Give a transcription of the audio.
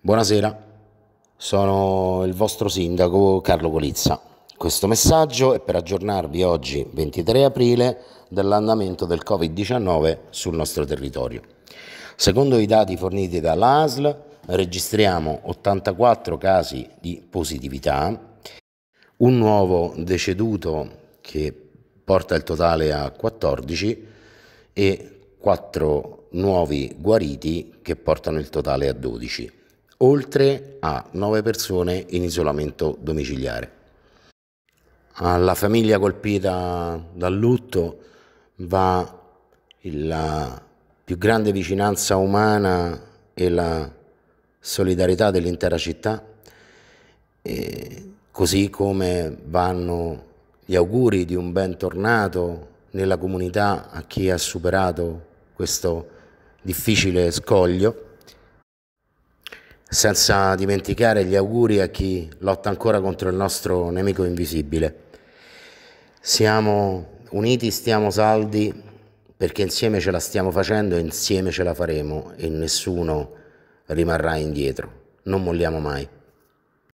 Buonasera, sono il vostro sindaco Carlo Golizza. Questo messaggio è per aggiornarvi oggi, 23 aprile, dell'andamento del Covid-19 sul nostro territorio. Secondo i dati forniti dall'ASL, registriamo 84 casi di positività, un nuovo deceduto che porta il totale a 14 e 4 nuovi guariti che portano il totale a 12 oltre a 9 persone in isolamento domiciliare. Alla famiglia colpita dal lutto va la più grande vicinanza umana e la solidarietà dell'intera città, e così come vanno gli auguri di un ben tornato nella comunità a chi ha superato questo difficile scoglio senza dimenticare gli auguri a chi lotta ancora contro il nostro nemico invisibile. Siamo uniti, stiamo saldi perché insieme ce la stiamo facendo e insieme ce la faremo e nessuno rimarrà indietro. Non molliamo mai.